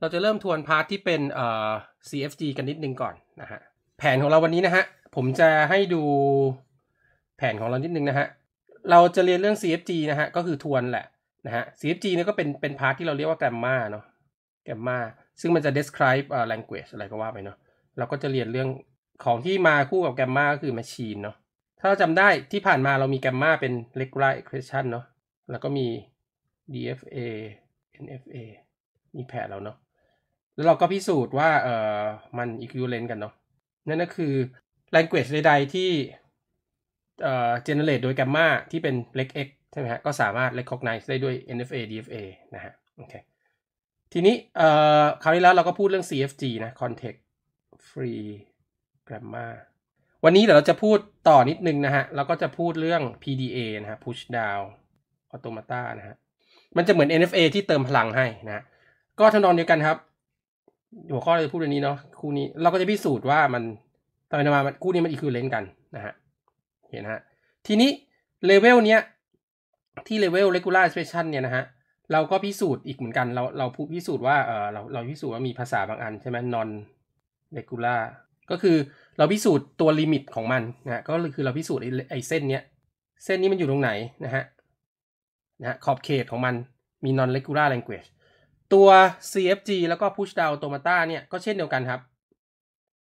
เราจะเริ่มทวนพาร์ทที่เป็นเอ่อ CFG กันนิดนึงก่อนนะฮะ แผนของเราวันนี้นะฮะ ผมจะให้ดูแผนของเรานิดนึงนะฮะ เราจะเรียนเรื่อง CFG นะฮะ ก็คือทวนแหละนะฮะ CFG เนี่ยก็เป็นเป็นพาร์ทที่เราเรียกว่าแกรมมาเนาะ แกรมมาซึ่งมันจะ describe uh, language อะไรก็ว่าไปเนาะ เราก็จะเรียนเรื่องของที่มาคู่กับแกรมมาก็คือ machine เนาะ ถ้าเราจำได้ที่ผ่านมาเรามีแกรมมาเป็น regular expression เนาะ แล้วก็มี DFA NFA มีแผนเราเนาะแล้วเราก็พิสูจน์ว่าเออมัน equivalent กันเนาะนั่นก็คือ language ใดๆ ที่เอ่อ generate โดย gamma ที่เป็น lex x ใช่ไหมฮะก็สามารถ recognize ได้ด้วย NFA DFA นะฮะโอเคทีนี้เอ่อคราวที่แล้วเราก็พูดเรื่อง CFG นะ context free grammar วันนี้เดี๋ยวเราจะพูดต่อนิดนึงนะฮะ เราก็จะพูดเรื่อง PDA นะฮะ push down automata นะฮะมันจะเหมือน NFA ที่เติมพลังให้นะก็ทำนองเดียวกันครับหัวข้อเราจะพูดเรื่องนี้เนาะคู่นี้เราก็จะพิสูจน์ว่ามันต่อไปมาคู่นี้มันอีคือเลนกันนะฮะเห็นฮะทีนี้เลเวลเนี้ยที่เลเวลเรกูล a r e เ p เช s s i เนี่ยนะฮะเราก็พิสูจน์อีกเหมือนกัน เราเราพูดพิสูจน์ว่าเออเราเราพิสูจน์ว่ามีภาษาบางอันใช่ไหมนอนเรกูล่าก็คือเราพิสูจน์ตัวลิมิตของมันนะก็คือเราพิสูจน์ไอ้เส้นเนี้ย เส้นนี้มันอยู่ตรงไหนนะฮะนะขอบเขตของมันมีนอนเรกูล่า l ลงเก a g ตัว CFG แล้วก็ Push Down Automata เนี่ยก็เช่นเดียวกันครับ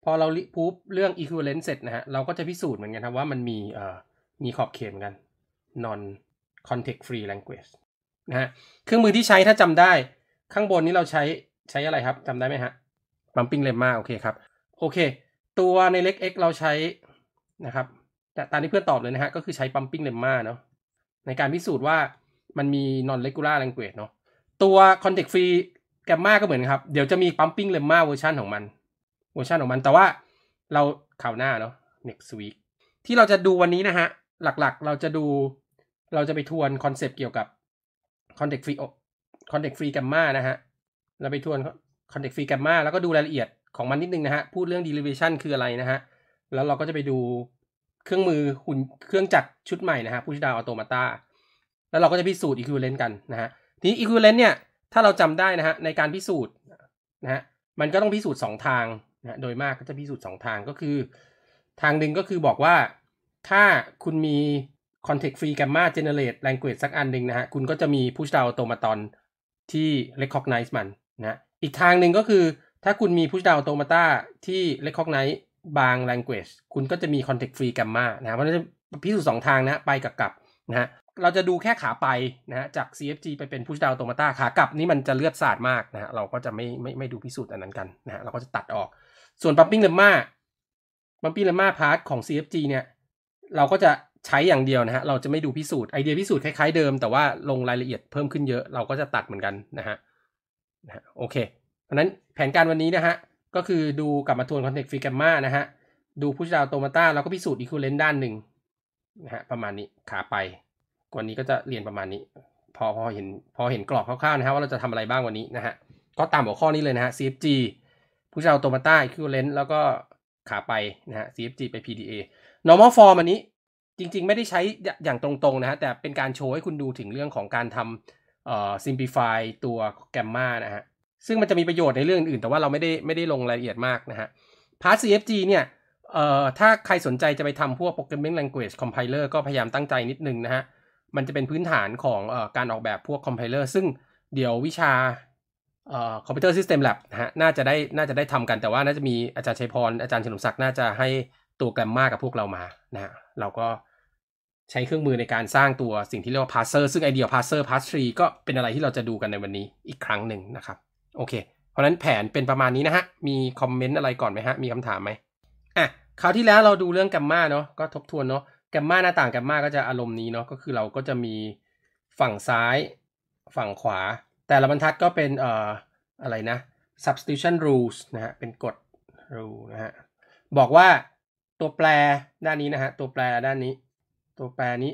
พอเราพูบเรื่อง Equivalent เสร็จนะฮะเราก็จะพิสูจน์เหมือนกันครับว่ามันมีเอ่อมีขอบเขตเหมือนกัน Non Context Free Language นะฮะเครื่องมือที่ใช้ถ้าจำได้ ข้างบนนี้เราใช้ใช้อะไรครับจำได้ไหมฮะบัมปิ้งเลมมาโอเคครับโอเคตัวในเล็ก X เราใช้นะครับแต่ตามที่เพื่อนตอบเลยนะฮะก็คือใช้ p ัมปิ้งเลมมาเนาะในการพิสูจน์ว่ามันมี non regular language เนาะตัวคอนเทกฟรีแกมมาก็เหมือนครับ เดี๋ยวจะมีปั๊มปิ้งเลมมาเวอร์ชันของมัน เวอร์ชันของมัน แต่ว่าเราข่าวหน้าเนาะ next week ที่เราจะดูวันนี้นะฮะ หลักๆเราจะดู เราจะไปทวนคอนเซปต์เกี่ยวกับคอน t e x ฟรีคอน o n t ฟรีแกมมานะฮะ เราไปทวนคอนเทกฟรีแกมมาแล้วก็ดูรายละเอียดของมันนิดนึงนะฮะ พูดเรื่องดีลิเวชันคืออะไรนะฮะ แล้วเราก็จะไปดูเครื่องมือหุ่นเครื่องจักรชุดใหม่นะฮะ ผู้ชดาวอัตโตมาตา แล้วเราก็จะพิสูจน์อีค i v เล e นกันนะฮะทีนี้ equivalent เนี่ยถ้าเราจำได้นะฮะในการพิสูจน์นะฮะมันก็ต้องพิสูจน์2ทางนะโดยมากก็จะพิสูจน์2ทางก็คือทางหนึ่งก็คือบอกว่าถ้าคุณมี context free gamma generate language สักอันหนึ่งนะฮะคุณก็จะมี push down automaton ที่ recognize มันนะอีกทางหนึ่งก็คือ ถ้าคุณมี push down automata ที่ recognize บาง language คุณก็จะมี context free gamma นะเพราะฉะนั้นพิสูจน์สองทางนะไปกับกลับนะฮะเราจะดูแค่ขาไปนะฮะจาก CFG ไปเป็นพุชดาวโตมาตาขากลับ นี่มันจะเลือดสาดมากนะฮะเราก็จะไม่ไม่ไม่ดูพิสูจน์อันนั้นกันนะฮะเราก็จะตัดออก ส่วนปั u m p i n g l e m าปัมปิ้งเลม่าพาร์ทของ CFG เนี่ย เราก็จะใช้อย่างเดียวนะฮะเราจะไม่ดูพิสูจน์ไอเดียพิสูจน์คล้ายๆเดิมแต่ว่าลงรายละเอียดเพิ่มขึ้นเยอะ เราก็จะตัดเหมือนกันนะฮะนะโอเคเพราะนั้นแผนการวันนี้นะฮะก็คือดูกลับมาทวนคอนเทกต์ฟิกแกมมานะฮะดูพุชดาวโตมาต้าแล้วก็พิสูจน์อีคูเลนด้านหนึ่งนะฮะประมาณนี้ขาไปวันนี้ก็จะเรียนประมาณนี้ พอพอเห็นพอเห็นกรอบคร่าวๆนะฮะว่าเราจะทำอะไรบ้างวันนี้นะฮะก็ตามหัวข้อนี้เลยนะฮะ CFG ผู้เช่าโตมาต้าค q u i v a l e n แล้วก็ขาไปนะฮะ CFG ไป PDA normal form อันนี้จริงๆไม่ได้ใช้อย่างตรงๆนะฮะแต่เป็นการโชว์ให้คุณดูถึงเรื่องของการทำเอ่อ simplify ตัวแกมมานะฮะ ซึ่งมันจะมีประโยชน์ในเรื่องอื่น แต่ว่าเราไม่ได้ไม่ได้ลงรายละเอียดมากนะฮะ Part CFG เนี่ยเอ่อถ้าใครสนใจจะไปทำพวก programming language compiler ก็พยายามตั้งใจนิดนึงนะฮะมันจะเป็นพื้นฐานของอการออกแบบพวกคอมไพเลอร์ ซึ่งเดี๋ยววิชาคอมพิวเตอร์ซิสเต็มแลบนะฮะ น่าจะได้ น่าจะได้ทำกัน แต่ว่าน่าจะมีอาจารย์ชัยพร อาจารย์เฉลิมศักดิ์น่าจะให้ตัวแกรมมากับพวกเรามานะฮะ เราก็ใช้เครื่องมือในการสร้างตัวสิ่งที่เรียกว่าพาร์เซอร์ ซึ่งไอเดียพาร์เซอร์พาร์ทรีก็เป็นอะไรที่เราจะดูกันในวันนี้อีกครั้งหนึ่งนะครับ โอเค เพราะนั้นแผนเป็นประมาณนี้นะฮะ มีคอมเมนต์อะไรก่อนไหมฮะ มีคำถามไหมอ่ะ คราวที่แล้วเราดูเรื่องแกมมาเนาะ ก็ทบทวนเนาะแกมมาหน้าต่างแกมมาก็จะอารมณ์นี้เนาะก็คือเราก็จะมีฝั่งซ้ายฝั่งขวา แต่ละบรรทัดก็เป็นเอ่ออะไรนะ substitution rules นะฮะเป็นกฎ rule นะฮะบอกว่าตัวแปรด้านนี้นะฮะตัวแปรด้านนี้ตัวแปรนี้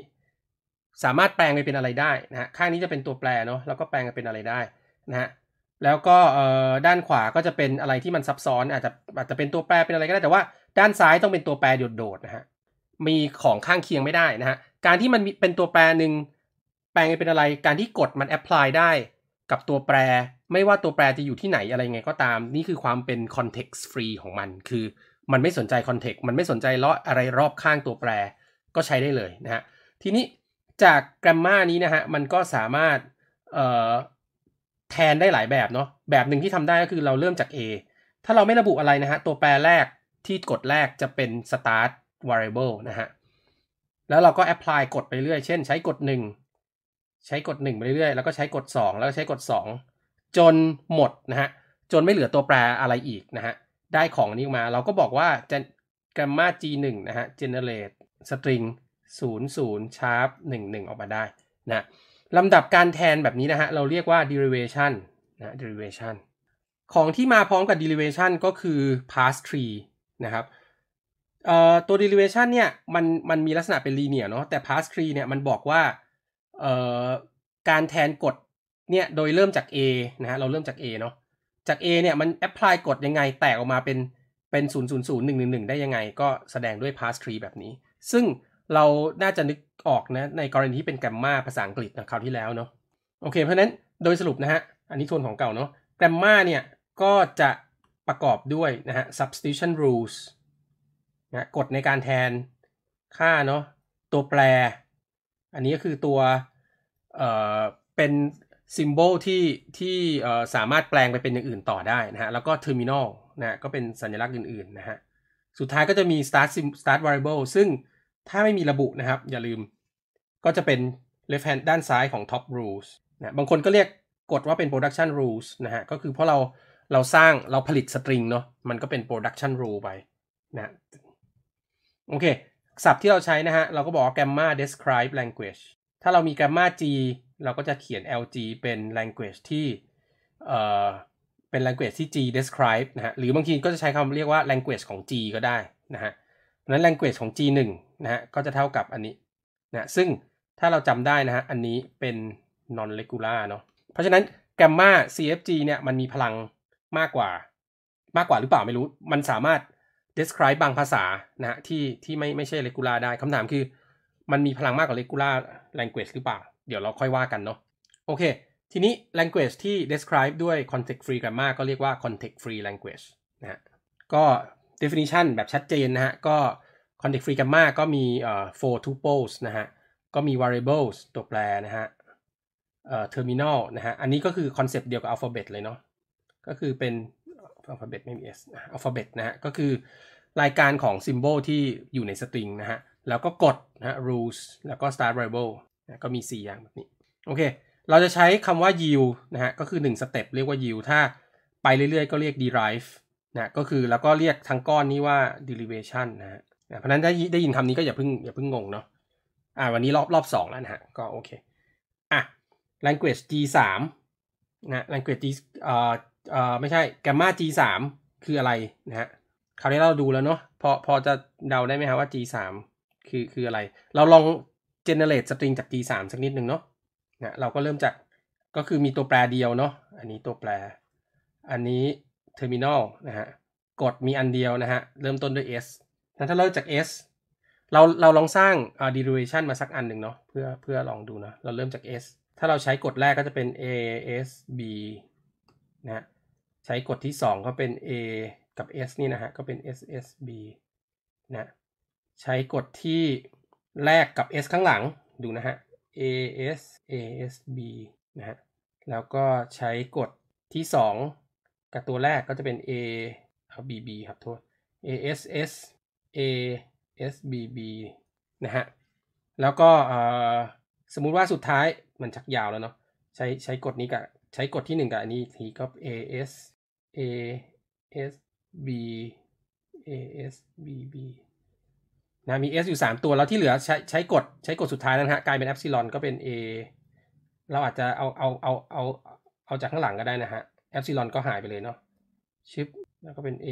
สามารถแปลงไปเป็นอะไรได้นะฮะข้างนี้จะเป็นตัวแปรเนาะแล้วก็แปลงไปเป็นอะไรได้นะฮะแล้วก็เอ่อด้านขวาก็จะเป็นอะไรที่มันซับซ้อนอาจจะอาจจะเป็นตัวแปรเป็นอะไรก็ได้แต่ว่าด้านซ้ายต้องเป็นตัวแปรโดดๆนะฮะมีของข้างเคียงไม่ได้นะฮะ การที่มันเป็นตัวแปรหนึ่ง แปลงเป็นอะไร การที่กดมันแอพพลายได้กับตัวแปรไม่ว่าตัวแปรจะอยู่ที่ไหนอะไรไงก็ตามนี่คือความเป็นคอนเท็กซ์ฟรีของมัน คือมันไม่สนใจคอนเท็กซ์มันไม่สนใจเลาะอะไรรอบข้างตัวแปรก็ใช้ได้เลยนะฮะทีนี้จากกราฟมานี้นะฮะมันก็สามารถแทนได้หลายแบบเนาะแบบหนึ่งที่ทำได้ก็คือเราเริ่มจาก A ถ้าเราไม่ระบุอะไรนะฮะตัวแปรแรกที่กดแรกจะเป็น start variable นะฮะ แล้วเราก็ apply กดไปเรื่อย เช่นใช้กด 1 ใช้กด1ไปเรื่อย แล้วก็ใช้กด 2 แล้วก็ใช้กด 2 จนหมดนะฮะ จนไม่เหลือตัวแปรอะไรอีกนะฮะ ได้ของนี้มา เราก็บอกว่า gamma g1 นะฮะ generate string 00 sharp 11ออกมาได้นะลำดับการแทนแบบนี้นะฮะ เราเรียกว่า derivation นะ derivation ของที่มาพร้อมกับ derivation ก็คือ parse tree นะครับเอ่อตัว derivation เนี่ยมันมันมีลักษณะเป็น linear เนาะแต่ pass tree เนี่ยมันบอกว่าเอ่อการแทนกฎเนี่ยโดยเริ่มจาก a นะฮะเราเริ่มจาก a เนาะจาก a เนี่ยมัน apply กฎยังไงแตกออกมาเป็นเป็น0 0 0 1 1 1 ได้ยังไงก็แสดงด้วย pass tree แบบนี้ ซึ่งเราน่าจะนึกออกนะในกรณีที่เป็นแกรมมาภาษาอังกฤษนะคราวที่แล้วเนาะโอเคเพราะนั้นโดยสรุปนะฮะอันนี้ทวนของเก่าเนาะแกรมมาเนี่ยก็จะประกอบด้วยนะฮะ substitution rules นะกฎในการแทนค่าเนาะตัวแปร อันนี้ก็คือตัวเอ่อเป็นซิมโบลที่ที่สามารถแปลงไปเป็นอย่างอื่นต่อได้นะฮะแล้วก็เทอร์มินอลนะก็เป็นสัญลักษณ์อื่นๆนะฮะสุดท้ายก็จะมี start sim start variable ซึ่งถ้าไม่มีระบุนะครับ อย่าลืมก็จะเป็น left hand ด้านซ้ายของ top rules นะบางคนก็เรียกกฎว่าเป็น production rules นะฮะก็คือเพราะเราเราสร้างเราผลิตสตริงเนาะมันก็เป็น production rule ไปนะโอเคศัพท์ที่เราใช้นะฮะเราก็บอกว่า gamma describe language ถ้าเรามี gamma g เราก็จะเขียน lg เป็น language ที่เอ่อเป็น language ที่ g describe นะฮะหรือบางทีก็จะใช้คำเรียกว่า language ของ g ก็ได้นะฮะเพราะนั้น language ของ g 1นะฮะก็จะเท่ากับอันนี้นะซึ่งถ้าเราจำได้นะฮะอันนี้เป็น non regular เนาะเพราะฉะนั้นแกมมา CFG เนี่ยมันมีพลังมากกว่ามากกว่าหรือเปล่าไม่รู้มันสามารถ describe บางภาษานะฮะที่ที่ไม่ไม่ใช่ regular ได้คำถามคือ มันมีพลังมากกว่า regular language หรือเปล่า เดี๋ยวเราค่อยว่ากันเนาะโอเคทีนี้ language ที่ describe ด้วย context free grammar ก็เรียกว่า context free language นะฮะก็ definition แบบชัดเจนนะฮะก็ context free grammar ก็มีเอ่อ for tuples นะฮะก็มี variables ตัวแปรนะฮะเอ่อ terminal นะฮะอันนี้ก็คือคอนเซปต์เดียวกับ alphabet เลยเนาะก็คือเป็นอัลฟาเบตไม่มี S อัลฟาเบตนะฮะ ก็คือรายการของซิมโบลที่อยู่ในสตริงนะฮะ แล้วก็กดนะ rules แล้วก็ start variable นะ ก็มี4อย่างแบบนี้โอเค เราจะใช้คำว่า yield นะฮะ ก็คือ1สเต็ปเรียกว่า yield ถ้าไปเรื่อยๆก็เรียก derive นะ ก็คือแล้วก็เรียกทั้งก้อนนี้ว่า derivation นะฮะ เพราะนั้นได้ได้ยินคำนี้ก็อย่าเพิ่งอย่าเพิ่งงงเนาะ อ่าวันนี้รอบรอบสองแล้วนะฮะก็โอเค อ่ะ language G3 นะ language G เอ่อเอ่อไม่ใช่แกมมา G3 คืออะไรนะฮะคราวนี้เราดูแล้วเนาะพอพอจะเดาได้ไหมครับว่า G3 คือคืออะไร เราลองเจเนเรตสตริงจาก G3 สักนิดหนึ่งเนาะนะเราก็เริ่มจากก็คือมีตัวแปรเดียวเนาะอันนี้ตัวแปร อันนี้เทอร์มินอลนะฮะกดมีอันเดียวนะฮะเริ่มต้นด้วย s นะ้ถ้าเริ่มจาก s เราเราลองสร้าง derivation มาสักอันหนึ่งเนาะเพื่อเพื่อลองดูนะ เราเริ่มจาก s ถ้าเราใช้กดแรกก็จะเป็น a s b นะใช้กฎที่ 2 ก็เป็น a กับ s นี่นะฮะก็เป็น ssb นะ ใช้กฎที่แรกกับ s ข้างหลัง ดูนะฮะ as asb นะฮะ แล้วก็ใช้กฎที่ 2 กับตัวแรกก็จะเป็น a เอา bb ครับโทษ ass asbb นะฮะ แล้วก็สมมุติว่าสุดท้ายมันชักยาวแล้วเนาะ ใช้ใช้กฎนี้กับใช้กดที่หนึ่งกับอันนี้ทีก็ a s a s b a s b b นะมี s อยู่ 3 ตัวแล้วที่เหลือใช้ใช้กดใช้กดสุดท้ายนะฮะกลายเป็นแอปซิลอนก็เป็น a เราอาจจะเอาเอาเอาเอาเอาจากข้างหลังก็ได้นะฮะแอปซิลอนก็หายไปเลยเนาะชิป แล้วก็เป็น a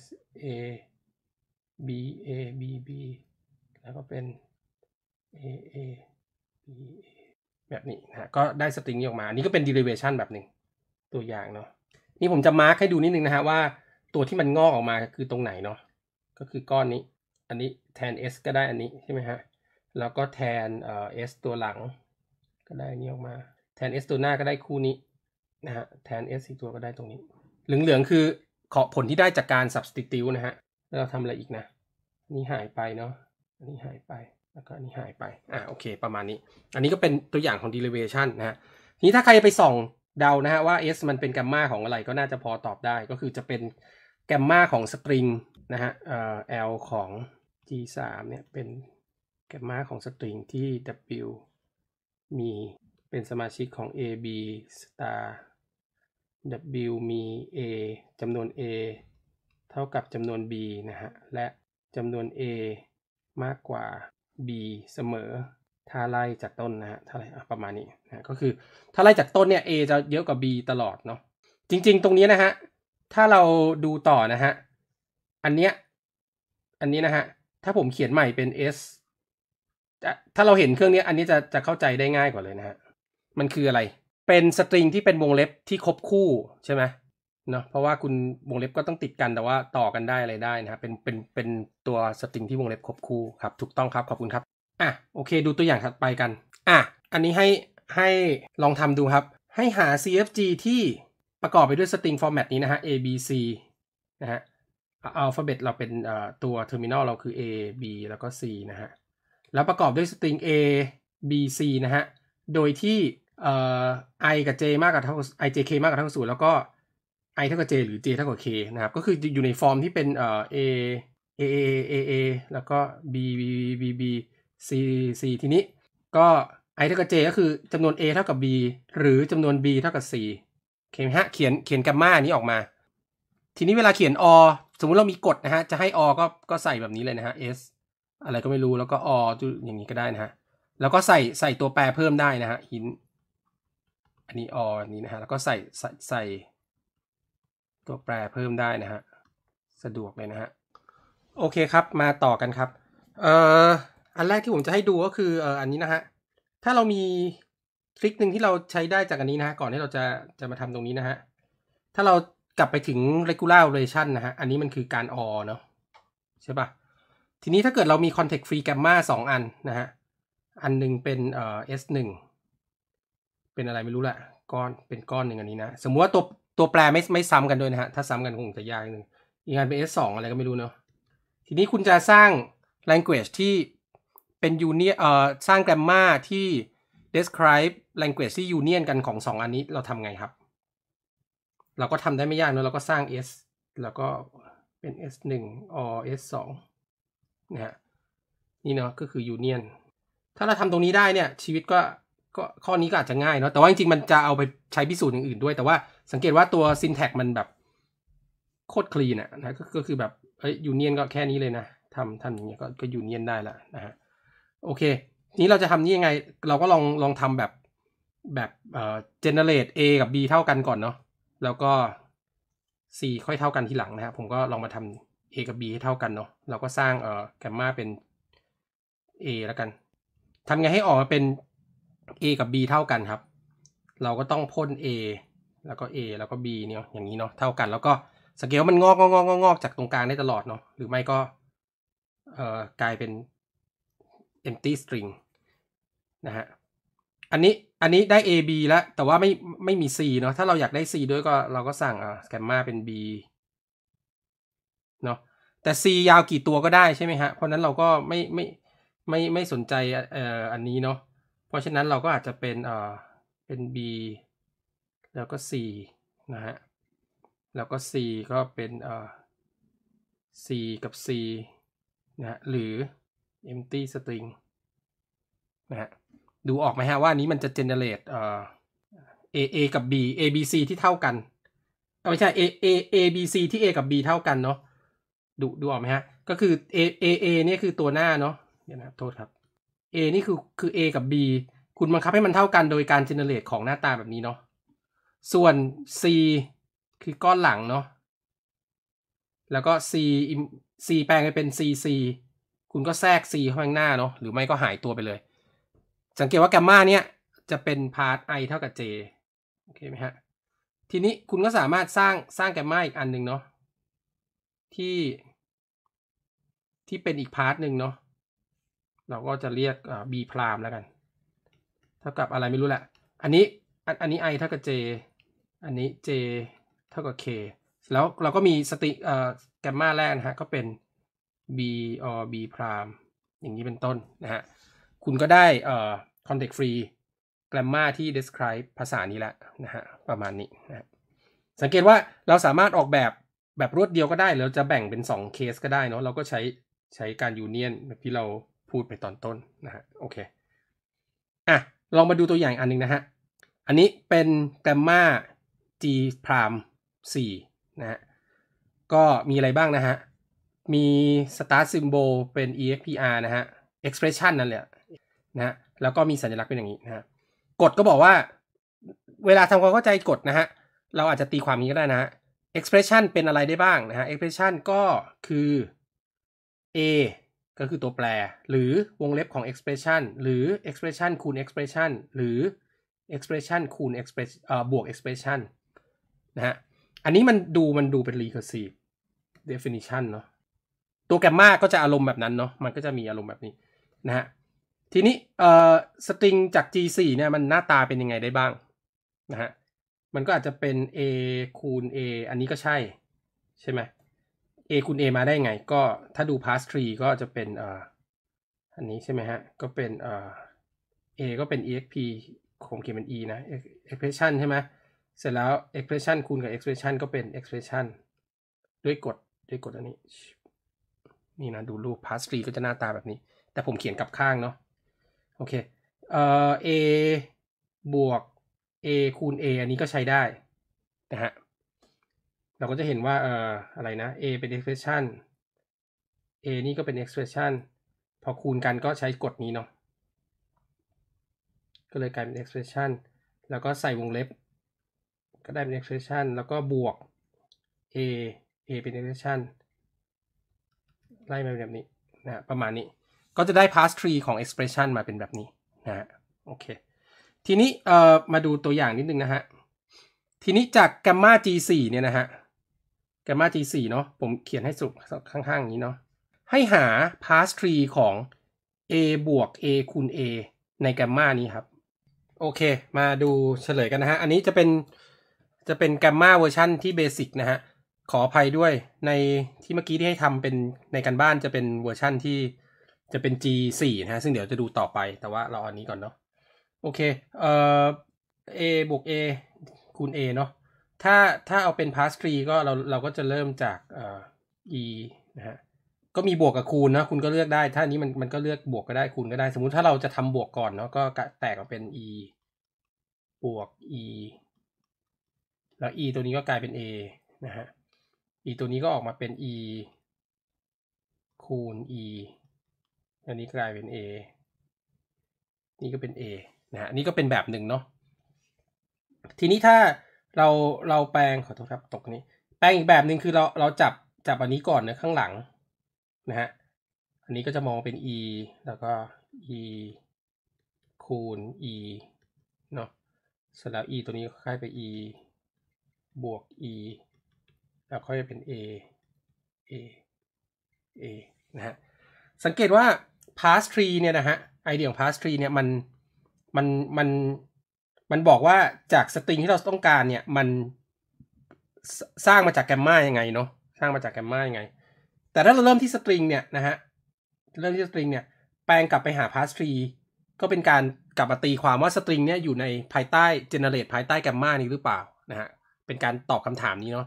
s a b a b b แล้วก็เป็น a a b a แบบนี้นะก็ได้สตริงออกมา อันนี้ก็เป็น derivation แบบหนึ่งตัวอย่างเนาะนี่ผมจะมาร์กให้ดูนิดนึงนะฮะว่าตัวที่มันงอกออกมาคือตรงไหนเนาะก็คือก้อนนี้ อันนี้แทน s ก็ได้อันนี้ใช่ไหมฮะแล้วก็แทนเอสอ s ตัวหลัง ก็ได้นี้ออกมาแทน s ตัวหน้าก็ได้คู่นี้นะฮะแทน s อีกตัวก็ได้ตรงนี้ เหลืองๆคือขอผลที่ได้จากการ substitute นะฮะแล้วเราทำอะไรอีกนะนี่หายไปเนาะอันนี้หายไปแล้วก็อันนี้หายไป อ่าโอเค ประมาณนี้ อันนี้ก็เป็นตัวอย่างของ derivation นะฮะ ทีนี้ถ้าใครไปส่องเดานะฮะว่า S มันเป็นแกมมาของอะไรก็น่าจะพอตอบได้ ก็คือจะเป็นแกมมาของสตริงนะฮะ เอ่อของ G 3เนี่ยเป็นแกมมาของสตริงที่ W มี เป็นสมาชิกของ A B star W มี A จำนวน A เท่ากับจำนวน B นะฮะ และจำนวน A มากกว่า b เสมอ ถ้าไล่จากต้นนะฮะถ้าไล่ประมาณนี้นะก็คือถ้าไล่จากต้นเนี่ย a จะเยอะกว่า b ตลอดเนาะจริงๆตรงนี้นะฮะ ถ้าเราดูต่อนะฮะอันเนี้ยอันนี้นะฮะถ้าผมเขียนใหม่เป็น s ถ้าเราเห็นเครื่องนี้อันนี้จะจะเข้าใจได้ง่ายกว่าเลยนะฮะ มันคืออะไรเป็นสตริงที่เป็นวงเล็บที่ครบคู่ใช่ไหมเนาะเพราะว่าคุณวงเล็บก็ต้องติดกันแต่ว่าต่อกันได้อะไรได้นะครับเป็นเป็นเป็นตัวสตริงที่วงเล็บครบคู่ครับถูกต้องครับขอบคุณครับ อ่ะโอเคดูตัวอย่างถัดไปกันอ่ะอันนี้ให้ให้ลองทำดูครับ ให้หา CFG ที่ประกอบไปด้วยสตริงฟอร์แมตนี้นะฮะ A B C นะฮะอัลฟาเบตเราเป็นตัวเทอร์มินอลเราคือ A B แล้วก็ C นะฮะแล้วประกอบด้วยสตริง A B C นะฮะโดยที่เออ่ i กับ j มากกว่าเท่า i j k มากกว่าเท่าศูนย์แล้วก็ i เท่ากับ j หรือ j เท่ากับ k นะครับ ก็คืออยู่ในฟอร์มที่เป็นเอ่อ a a a a a แล้วก็ b b b b c c ทีนี้ ก็ i เท่ากับ j ก็คือจำนวน a เท่ากับ b หรือจำนวน b เท่ากับ c เขียนฮะเขียนเขียนกัมมานี้ออกมา ทีนี้เวลาเขียน o สมมุติเรามีกฎนะฮะจะให้ o ก็ก็ใส่แบบนี้เลยนะฮะ s อะไรก็ไม่รู้แล้วก็ o อย่างนี้ก็ได้นะฮะแล้วก็ใส่ใส่ตัวแปรเพิ่มได้นะฮะ hint อันนี้ o อันนี้นะฮะแล้วก็ใส่ใส่ใส่ตัวแปรเพิ่มได้นะฮะ สะดวกเลยนะฮะ โอเคครับมาต่อกันครับเอ่ออันแรกที่ผมจะให้ดูก็คือเอ่ออันนี้นะฮะ ถ้าเรามีทริคหนึ่งที่เราใช้ได้จากอันนี้นะฮะ ก่อนที่เราจะจะมาทำตรงนี้นะฮะ ถ้าเรากลับไปถึง regular operation นะฮะ อันนี้มันคือการ or เนาะใช่ปะทีนี้ถ้าเกิดเรามี context free gamma สองอันนะฮะอันหนึ่งเป็นเอ่อ s หนึ่งเป็นอะไรไม่รู้แหละก้อนเป็นก้อนหนึ่งอันนี้นะ สมมุติว่าตัวตัวแปรไม่ไม่ซ้ำกันด้วยนะฮะ ถ้าซ้ำกันคงจะยากนึง อีกงานเป็น S2 อะไรก็ไม่รู้เนาะ ทีนี้คุณจะสร้าง language ที่เป็นยูเนียเอ่อ สร้างแกรมมาที่ describe language ที่ยูเนียนกันของ 2 อันนี้เราทำไงครับ เราก็ทำได้ไม่ยากเนาะ เราก็สร้าง S แล้วก็เป็น S1 or S2 นะฮะ นี่เนาะ ก็คือยูเนียนถ้าเราทำตรงนี้ได้เนี่ย ชีวิตก็ ก็ข้อนี้ก็อาจจะง่ายเนาะ แต่ว่าจริงๆมันจะเอาไปใช้พิสูจน์อย่างอื่นด้วย แต่ว่าสังเกตว่าตัวซินแท็กมันแบบโคตรคลีนอะนะก็คือแบบเอ้ยยูเนียนก็แค่นี้เลยนะทำทำอย่างเงี้ยก็ก็ยูเนียนได้ละนะฮะโอเค นี้เราจะทำนี่ยังไง เราก็ลองลองทำแบบแบบเอ่อเจเนเรตเ a กับ b เท่ากันก่อนเนาะแล้วก็ c ค่อยเท่ากันทีหลังนะครับผมก็ลองมาทำ a กับ b ให้เท่ากันเนาะเราก็สร้างเอ่อแกมมาเป็น a แล้วกันทำไงให้ออกมาเป็น a กับ b เท่ากันครับ เราก็ต้องพ่น a แล้วก็ A แล้วก็ B เนี่ยอย่างนี้เนาะ เท่ากัน แล้วก็สเกลมันงอกงอกงอกงอก จากตรงกลางได้ตลอดเนาะ หรือไม่ก็ เอ่อ กลายเป็น empty string นะฮะ อันนี้ อันนี้ได้ A B แล้ว แต่ว่าไม่ ไม่มี C เนาะ ถ้าเราอยากได้ C ด้วยก็เราก็สั่งอ่าแกมมาเป็น B เนาะ แต่ C ยาวกี่ตัวก็ได้ใช่ไหมฮะ เพราะนั้นเราก็ไม่ ไม่ ไม่ ไม่สนใจ เอ่อ อันนี้เนาะ เพราะฉะนั้นเราก็อาจจะเป็นเอ่อเป็น B แล้วก็ c นะฮะ แล้วก็ c ก็เป็นเอ่อ C กับ c นะฮะ หรือ empty string นะฮะ ดูออกไหมฮะว่านี้มันจะ generate เอ่อ a a กับ b a b c ที่เท่ากัน ไม่ใช่ a a a b c ที่ a กับ b เท่ากันเนาะ ดูดูออกไหมฮะ ก็คือ a a a เนี่ยคือตัวหน้าเนาะเดี๋ยวนะ โทษครับ a นี่คือคือ a กับ b คุณบังคับให้มันเท่ากันโดยการ generate ของหน้าตาแบบนี้เนาะส่วน C คือก้อนหลังเนาะ แล้วก็ C C แปลงไปเป็น CC คุณก็แทรก C เข้าข้างหน้าเนาะ หรือไม่ก็หายตัวไปเลย สังเกตว่าแกมมาเนี่ย จะเป็นพาร์ท i เท่ากับ j โอเคไหมฮะ ทีนี้คุณก็สามารถสร้างสร้างแกมมาอีกอันหนึ่งเนาะ ที่ ที่เป็นอีกพาร์ทหนึ่งเนาะ เราก็จะเรียก b พรามแล้วกัน เท่ากับอะไรไม่รู้แหละ อันนี้อันนี้ i เท่ากับ j อันนี้ j เท่ากับ k แล้วเราก็มีสติเอ่อแกมมาแรกนะฮะ ก็เป็น b or b พรามอย่างนี้เป็นต้นนะฮะ คุณก็ได้เอ่อ context free แกรมมาที่ describe ภาษานี้แล้วนะฮะ ประมาณนี้นะสังเกตว่าเราสามารถออกแบบแบบรวดเดียวก็ได้เราจะแบ่งเป็น2เคสก็ได้เนาะเราก็ใช้ใช้การยูเนียนแบบที่เราพูดไปตอนต้นนะฮะ โอเค อ่ะ ลองมาดูตัวอย่างอันนึงนะฮะ อันนี้เป็นแกรมมา G พราม4นะฮะ ก็มีอะไรบ้างนะฮะ มี Start Symbol เป็น EXPR นะฮะ Expression นั่นแหละนะฮะ แล้วก็มีสัญลักษณ์เป็นอย่างนี้นะฮะกฎก็บอกว่า เวลาทำความเข้าใจกฎนะฮะ เราอาจจะตีความนี้ก็ได้นะฮะ Expression เป็นอะไรได้บ้างนะฮะ Expression ก็คือ A ก็คือตัวแปร หรือวงเล็บของ expression หรือ expression คูณ expression หรือ expression คูณ expression บวก expression นะฮะอันนี้มันดูมันดูเป็น recursive definition เนาะตัวแกมมาก็จะอารมณ์แบบนั้นเนาะ มันก็จะมีอารมณ์แบบนี้นะฮะ ทีนี้เอ่อสตริงจาก G4 เนี่ย มันหน้าตาเป็นยังไงได้บ้างนะฮะ มันก็อาจจะเป็น A คูณ A อันนี้ก็ใช่ ใช่ไหม A คูณ A มาได้ไง ก็ถ้าดู p a s s tree ก็จะเป็นเอ่ออันนี้ใช่ไหมฮะ ก็เป็นเอ่อ A ก็เป็น exp ของเขียนเป็น e นะ expression ใช่ไหมเสร็จแล้ว expression คูณกับ expression ก็เป็น expression ด้วยกดด้วยกดอันนี้ นี่นะดูรูป pass t r e e ก็จะหน้าตาแบบนี้ แต่ผมเขียนกลับข้างเนาะโอเคเอ่อ a บวก a คูณ a อันนี้ก็ใช้ได้ นะฮะ เราก็จะเห็นว่าเอ่ออะไรนะ a เป็น expression a นี่ก็เป็น expression พอคูณกันก็ใช้กฎนี้เนาะก็เลยกลายเป็น expression แล้วก็ใส่วงเล็บก็ได้เป็น expression แล้วก็บวก a a เป็น expression ไล่มาเป็นแบบนี้นะประมาณนี้ก็จะได้ p a s s tree ของ expression มาเป็นแบบนี้นะโอเค ทีนี้เอ่อมาดูตัวอย่างนิดนึงนะฮะ ทีนี้จาก gamma g4 เนี่ยนะฮะ gamma g4 เนาะผมเขียนให้สุกข้างๆอย่างนี้เนาะให้หา p a s s tree ของ a บวก a คูณ a ใน gamma นี้ครับ โอเค มาดูเฉลยกันนะฮะ อันนี้จะเป็นจะเป็นแกมมาเวอร์ชันที่เบสิกนะฮะขออภัยด้วยในที่เมื่อกี้ที่ให้ทำเป็น ในการบ้านจะเป็นเวอร์ชั่นที่จะเป็น G4 นะฮะซึ่งเดี๋ยวจะดูต่อไปแต่ว่าเราอันนี้ก่อนเนาะโอเค เอ่อ A บวก A คูณ A เนาะถ้าถ้าเอาเป็น pass tree ก็เราเราก็จะเริ่มจากเอ่อ E นะฮะก็มีบวกกับคูณนะคุณก็เลือกได้ถ้านี้มันมันก็เลือกบวกก็ได้คูณก็ได้ สมมุติถ้าเราจะทำบวกก่อนเนาะก็แตกออกเป็น e บวก e แล้ว e ตัวนี้ก็กลายเป็น a นะฮะ e ตัวนี้ก็ออกมาเป็น e คูณ e อันนี้กลายเป็น a นี่ก็เป็น a นะฮะนี่ก็เป็นแบบหนึ่งเนาะ ทีนี้ถ้าเราเราแปลงขอโทษครับตกนี้แปลงอีกแบบหนึ่งคือเราเราจับจับอันนี้ก่อนเนะข้างหลังนะฮะอันนี้ก็จะมองเป็น e แล้วก็ e คูณ e เนาะเสร็จแล้ว e ตัวนี้ก็คล้ายไป e บวก e แล้วค่อยเป็น a a a นะฮะ สังเกตว่า p a s s tree เนี่ยนะฮะไอเดียของ p a s s tree เนี่ยมันมันมันมันบอกว่าจากสตริงที่เราต้องการเนี่ยมันสร้างมาจากแกมมายังไงเนาะสร้างมาจากแกมมายังไงแต่ถ้าเราเริ่มที่สตริงเนี่ยนะฮะเริ่มที่สตริงเนี่ยแปลงกลับไปหา p a s s tree ก็เป็นการกลับมาตีความว่าสตริงเนี่ยอยู่ในภายใต้ generate ภายใต้แกมมานี้หรือเปล่านะฮะเป็นการตอบคำถามนี้เนาะ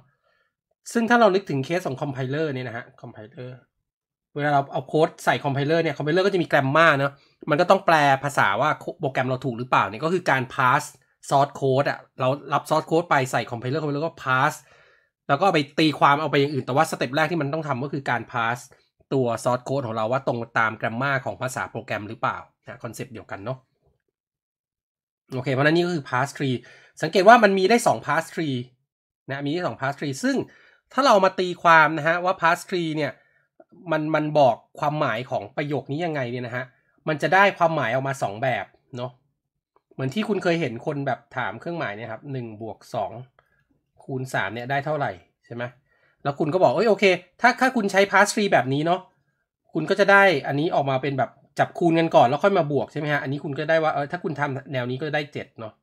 ซึ่งถ้าเรานึกถึงเคสของคอมไพเลอร์เนี่ยนะฮะ คอมไพเลอร์ เวลาเราเอาโค้ดใส่คอมไพเลอร์เนี่ย คอมไพเลอร์ก็จะมีแกรมมาเนาะ มันก็ต้องแปลภาษาว่าโปรแกรมเราถูกหรือเปล่าเนี่ย ก็คือการพาสซอสโค้ดอะเรารับซอสโค้ดไปใส่คอมไพเลอร์คอมไพเลอร์ก็พาส แล้วก็ไปตีความเอาไปอย่างอื่น แต่ว่าสเต็ปแรกที่มันต้องทำก็คือการพาสตัวซอสโค้ดของเราว่าตรงตามแกรมมาของภาษาโปรแกรมหรือเปล่านะคอนเซปต์เดียวกันเนาะโอเค เพราะนั้นนี่ก็คือ pass tree สังเกตว่ามันมีได้ 2 pass tree นะ มีได้2 pass tree ซึ่งถ้าเรามาตีความนะฮะว่า pass tree เนี่ย มัน มันบอกความหมายของประโยคนี้ยังไงเนี่ยนะฮะ มันจะได้ความหมายออกมา 2 แบบเนาะ เหมือนที่คุณเคยเห็นคนแบบถามเครื่องหมายเนี่ยครับหนึ่งบวกสองคูณสามเนี่ยได้เท่าไหร่ใช่ไหมแล้วคุณก็บอก เอ้ยโอเค ถ้าถ้าคุณใช้ pass tree แบบนี้เนาะ คุณก็จะได้อันนี้ออกมาเป็นแบบจับคูณกันก่อนแล้วค่อยมาบวกใช่ไหมฮะอันนี้คุณก็ได้ว่าเออถ้าคุณทำแนวนี้ก็ได้เจ็ดเนาะ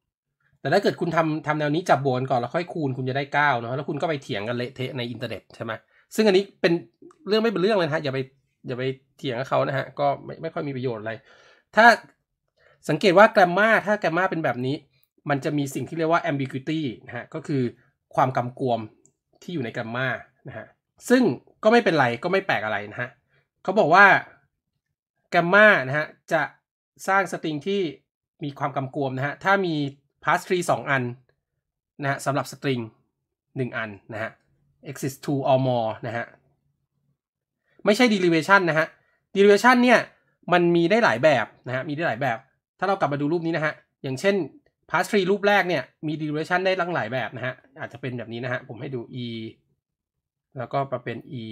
แต่ถ้าเกิดคุณทำทำแนวนี้จับบวกกันก่อน แล้วค่อยคูณคุณจะได้เก้าเนาะแล้วคุณก็ไปเถียงกันเละเทะในอินเทอร์เน็ตใช่ไหมซึ่งอันนี้เป็นเรื่องไม่เป็นเรื่องเลยฮะอย่าไปอย่าไปเถียงกับเขานะฮะก็ไม่ไม่ค่อยมีประโยชน์อะไรถ้าสังเกตว่าแกรมมาถ้าแกรมมาเป็นแบบนี้มันจะมีสิ่งที่เรียกว่า ambiguity นะฮะก็คือความกำกวมที่อยู่ในแกรมมานะฮะซึ่งก็ไม่เป็นไรก็ไม่แปลกอะไรนะฮะเขาบอกว่าแกมมานะฮะ จะสร้างสตริงที่มีความกำกวมนะฮะ ถ้ามีพาสทรีสองอันนะฮะสำหรับสตริงหนึ่งอันนะฮะ exist two or more นะฮะ ไม่ใช่ derivation นะฮะ derivation เนี่ย มันมีได้หลายแบบนะฮะ มีได้หลายแบบ ถ้าเรากลับมาดูรูปนี้นะฮะ อย่างเช่น past tree รูปแรกเนี่ย มี derivation ได้ลังหลายแบบนะฮะ อาจจะเป็นแบบนี้นะฮะ ผมให้ดู e แล้วก็มาเป็น e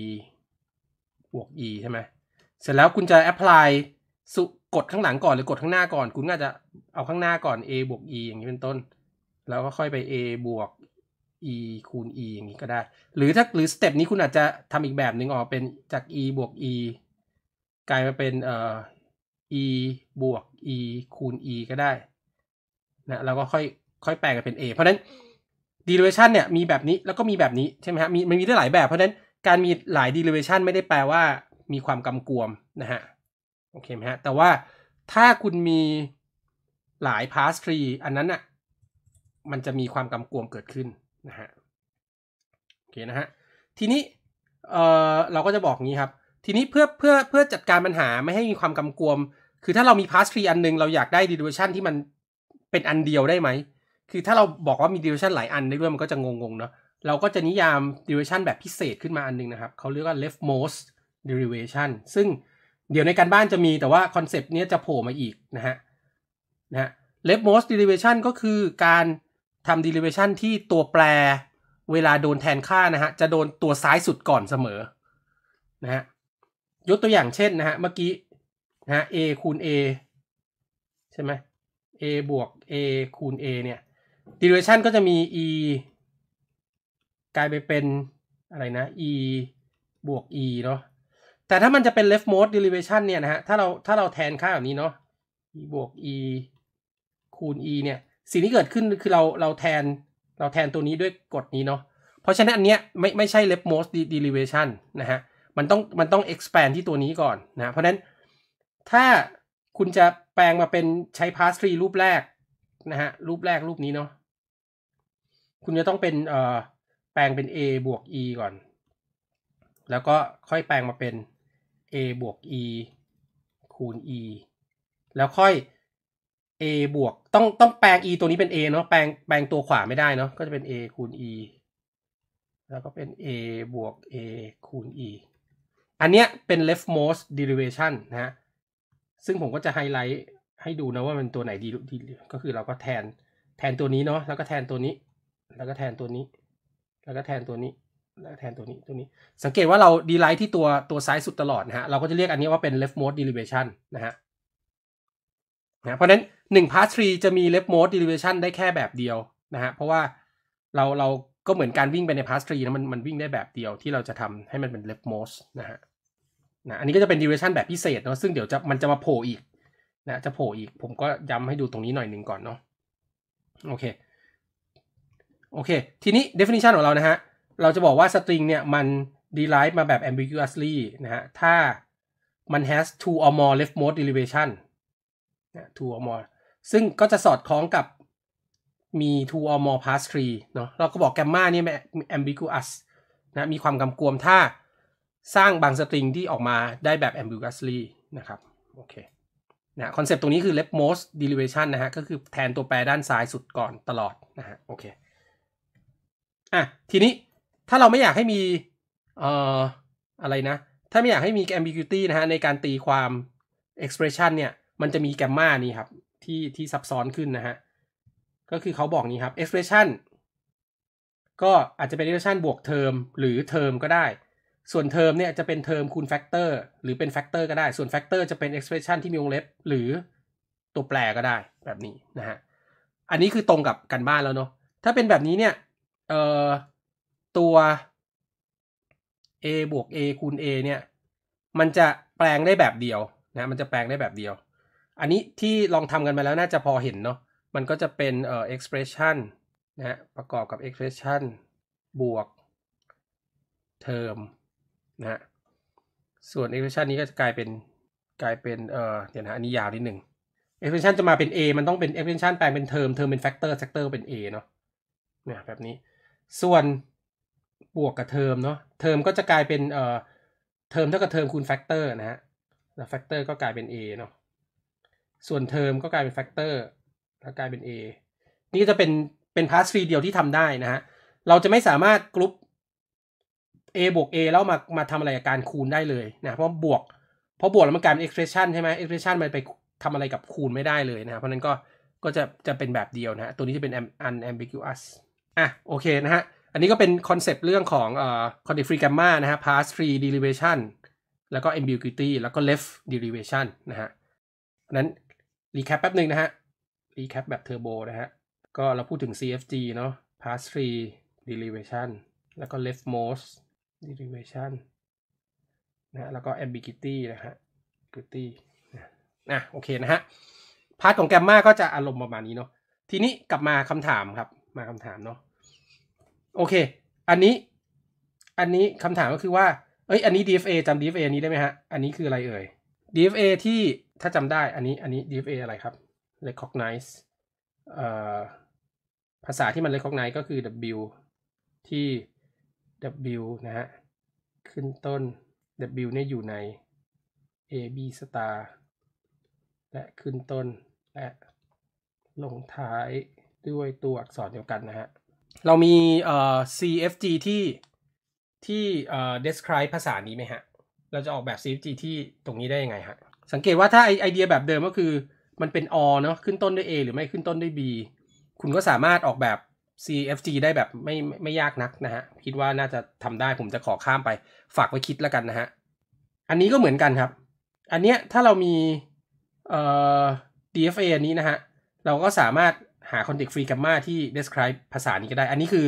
บวก e ใช่ไหมเสร็จแล้วคุณจะแอพพลายสุกดข้างหลังก่อนหรือกดข้างหน้าก่อนคุณก็จะเอาข้างหน้าก่อน a บวก e อย่างนี้เป็นต้น แล้วก็ค่อยไป a บวก e คูณ e อย่างนี้ก็ได้ หรือถ้าหรือสเต็ปนี้คุณอาจจะทำอีกแบบหนึ่งออกเป็นจาก e บวก e กลายมาเป็นเอ่อ e บวก e คูณ e ก็ได้นะแล้วก็ค่อยค่อยแปลงเป็น a เพราะนั้น derivation เนี่ยมีแบบนี้แล้วก็มีแบบนี้ใช่ไหมฮะมีมันมีได้หลายแบบเพราะนั้นการมีหลาย derivation ไม่ได้แปลว่ามีความกำกวมนะฮะโอเคไหมฮะแต่ว่าถ้าคุณมีหลายพาสทรีอันนั้นอะ่ะมันจะมีความกำกวมเกิดขึ้นนะฮะโอเคนะฮะทีนี้เออเราก็จะบอกงี้ครับ ทีนี้เพื่อเพื่อเพื่อจัดการปัญหาไม่ให้มีความกำกวม คือถ้าเรามีพาสทรีอันนึง เราอยากได้ดี d u ชันที่มัน เป็นอันเดียวได้ไหมคือถ้าเราบอกว่ามีดีเ u c t i o หลายอันด้วยมันก็จะงงๆเนาะเราก็จะนิยามดีเร t ชันแบบพิเศษขึ้นมาอันนึงนะครับเขาเรียกว่า leftmost derivation ซึ่งเดี๋ยวในการบ้านจะมีแต่ว่าคอนเซปต์นี้จะโผล่มาอีกนะฮะนะ left most derivation ก็คือการทำ derivation ที่ตัวแปรเวลาโดนแทนค่านะฮะ จะโดนตัวซ้ายสุดก่อนเสมอนะฮะยกตัวอย่างเช่นนะฮะเมื่อกี้นะฮะ a คูณ a ใช่ไหม a บวก a คูณ a เนี่ย derivation ก็จะมี e กลายไปเป็น อะไรนะ e บวก e เนาะแต่ถ้ามันจะเป็น left mode derivation เนี่ยนะฮะ ถ้าเราถ้าเราแทนค่าแบบนี้เนาะ e บวก e คูณ e เนี่ย สิ่งที่เกิดขึ้นคือเราเราแทนเราแทนตัวนี้ด้วยกฎนี้เนาะ เพราะฉะนั้นอันเนี้ยไม่ไม่ใช่ left mode derivation นะฮะ มันต้องมันต้อง expand ที่ตัวนี้ก่อนนะ เพราะฉะนั้นถ้าคุณจะแปลงมาเป็นใช้ pass tree รูปแรกนะฮะ รูปแรกรูปนี้เนาะ คุณจะต้องเป็นเอ่อแปลงเป็น a บวก e ก่อน แล้วก็ค่อยแปลงมาเป็น a บวก e คูณ e แล้วค่อย a บวกต้องต้องแปลง e ตัวนี้เป็น a เนาะแปลงแปลงตัวขวาไม่ได้เนาะก็จะเป็น a คูณ e แล้วก็เป็น a บวก a คูณ e อันเนี้ยเป็น leftmost derivation นะฮะซึ่งผมก็จะไฮไลท์ให้ดูนะว่ามันตัวไหนดีดีก็คือเราก็แทนแทนตัวนี้เนาะแล้วก็แทนตัวนี้แล้วก็แทนตัวนี้แล้วก็แทนตัวนี้แทนตัวนี้ตัวนี้สังเกตว่าเราดีไลท์ที่ตัวตัวซ้ายสุดตลอดนะฮะเราก็จะเรียกอันนี้ว่าเป็น left mode derivation นะฮะนะเพราะนั้น1 part 3จะมี left mode derivation ได้แค่แบบเดียวนะฮะเพราะว่าเราเราก็เหมือนการวิ่งไปใน part 3นะมันมันวิ่งได้แบบเดียวที่เราจะทำให้มันเป็น left most นะฮะนะอันนี้ก็จะเป็น derivation แบบพิเศษเนาะซึ่งเดี๋ยวจะมันจะมาโผล่อีกนะจะโผล่อีก ผมก็ย้ำให้ดูตรงนี้หน่อยหนึ่งก่อนเนาะโอเคโอเคทีนี้ definition ของเรานะฮะเราจะบอกว่าสตริงเนี่ย มัน derive มาแบบ ambiguously นะฮะถ้ามัน has two or more leftmost derivation นะ two or more ซึ่งก็จะสอดคล้องกับมี two or more past tree เนาะเราก็บอกแกมมาเนี่ย ambiguous นะมีความกำกวมถ้าสร้างบางสตริงที่ออกมาได้แบบ ambiguously นะครับโอเคนะคอนเซปต์ตรงนี้คือ leftmost derivation นะฮะก็คือแทนตัวแปรด้านซ้ายสุดก่อนตลอดนะฮะโอเคอ่ะทีนี้ถ้าเราไม่อยากให้มีเอ่ออะไรนะ ถ้าไม่อยากให้มี ambiguity นะฮะในการตีความ expression เนี่ย มันจะมีแกมมานี่ครับ ที่ที่ซับซ้อนขึ้นนะฮะ ก็คือเขาบอกนี้ครับ expression ก็อาจจะเป็น expression บวก term หรือ term ก็ได้ ส่วน term เนี่ยจะเป็น term คูณ factor หรือเป็น factor ก็ได้ ส่วน factor จะเป็น expression ที่มีวงเล็บหรือตัวแปรก็ได้แบบนี้นะฮะ อันนี้คือตรงกับกันบ้านแล้วเนาะ ถ้าเป็นแบบนี้เนี่ยเอ่อตัว a บวก a คูณ a เนี่ย มันจะแปลงได้แบบเดียวนะ มันจะแปลงได้แบบเดียว อันนี้ที่ลองทำกันมาแล้วน่าจะพอเห็นเนาะ มันก็จะเป็นเอ่อ expression นะประกอบกับ expression บวก term นะส่วน expression นี้ก็จะกลายเป็น กลายเป็นเอ่อเดี๋ยวนะอันนี้ยาวนิดหนึ่ง expression จะมาเป็น a มันต้องเป็น expression แปลงเป็น term term เป็น factor factor เป็น a เนาะเนี่ยแบบนี้ ส่วนบวกกับเทอมเนาะเทอมก็จะกลายเป็นเอ่อเทอมเท่ากับเทอมคูณแฟกเตอร์นะฮะแล้วแฟกเตอร์ก็กลายเป็น a เนาะส่วนเทอมก็กลายเป็นแฟกเตอร์แล้วกลายเป็น a นี่จะเป็นเป็นพาสฟรีเดียวที่ทำได้นะฮะเราจะไม่สามารถกรุ๊ป a บวก a แล้วมามาทำอะไรกับการคูณได้เลยนะ เพราะบวกเพราะบวก แล้วมันกลายเป็น expression ใช่ไหม expression มันไปทำอะไรกับคูณไม่ได้เลยนะ เพราะนั้นก็ก็จะจะเป็นแบบเดียวนะฮะตัวนี้จะเป็น unambiguous อ่ะโอเคนะฮะอันนี้ก็เป็นคอนเซปต์เรื่องของเอ่อคอนดิฟรีแกรมมานะฮะพาสฟรีเดลิเวชันแล้วก็ ambiguity แล้วก็ left derivation นะฮะนั้นรีแคปแป๊บหนึ่งนะฮะรีแคปแบบเทอร์โบนะฮะก็เราพูดถึง CFG เนาะ pass free derivation แล้วก็ leftmost derivation นะแล้วก็ ambiguity นะฮะ ambiguity นะโอเคนะฮะพาร์ทของแกมมาก็จะอารมณ์ประมาณนี้เนาะทีนี้กลับมาคำถามครับ มาคำถามเนาะโอเค อันนี้ อันนี้คำถามก็คือว่า เอ้ย อันนี้ DFA จำ DFA นี้ได้ไหมฮะ อันนี้คืออะไรเอ่ย DFA ที่ถ้าจำได้ อันนี้ อันนี้ DFA อะไรครับ recognize เอ่อภาษาที่มัน recognize ก็คือ W ที่ W นะฮะ ขึ้นต้น W เนี่ยอยู่ใน A B star และขึ้นต้น และลงท้ายด้วยตัวอักษรเดียวกันนะฮะเรามีเอ่อ CFG ที่ที่เอ่อ describe ภาษานี้ไหมฮะ เราจะออกแบบ CFG ที่ตรงนี้ได้ยังไงฮะ สังเกตว่าถ้าไอไอเดียแบบเดิมก็คือ มันเป็น or เนาะขึ้นต้นด้วย A หรือไม่ขึ้นต้นด้วย B คุณก็สามารถออกแบบ CFG ได้แบบไม่ไม่ยากนักนะฮะ คิดว่าน่าจะทำได้ผมจะขอข้ามไป ฝากไว้คิดแล้วกันนะฮะ อันนี้ก็เหมือนกันครับ อันเนี้ยถ้าเรามีเอ่อ DFA อันนี้นะฮะเราก็สามารถหา context free gamma ที่ describe ภาษานี้ก็ได้ อันนี้คือ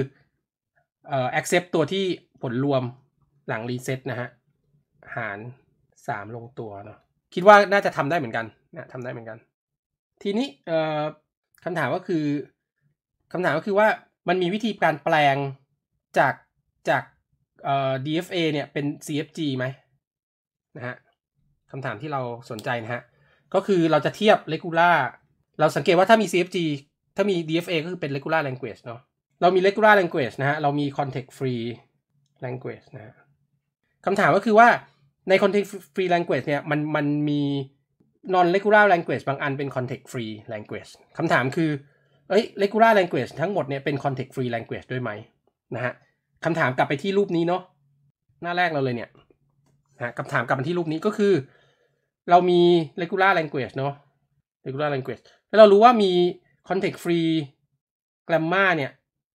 เอ่อ accept ตัวที่ผลรวมหลัง reset นะฮะ หาร 3 ลงตัวเนาะ คิดว่าน่าจะทำได้เหมือนกันนะทำได้เหมือนกัน ทีนี้เอ่อคำถามก็คือคำถามก็คือว่ามันมีวิธีการแปลงจากจากเอ่อ DFA เนี่ยเป็น CFG ไหมนะฮะคำถามที่เราสนใจนะฮะ ก็คือเราจะเทียบ regular เราสังเกตว่าถ้ามี CFG ถ้ามี DFA ก็คือเป็น regular language เนาะเรามี regular language นะฮะ เรามี context free language นะฮะคำถามก็คือว่าใน context free language เนี่ย มัน มันมี non regular language บางอันเป็น context free language คำถามคือ เอ้ย regular language ทั้งหมดเนี่ยเป็น context free language ด้วยไหมนะฮะคำถามกลับไปที่รูปนี้เนาะ หน้าแรกเราเลยเนี่ยนะคำถามกลับมาที่รูปนี้ก็คือ เรามี regular language เนาะ regular language แล้วเรารู้ว่ามีคอนเทกต์ฟรีแกรมมาเนี่ย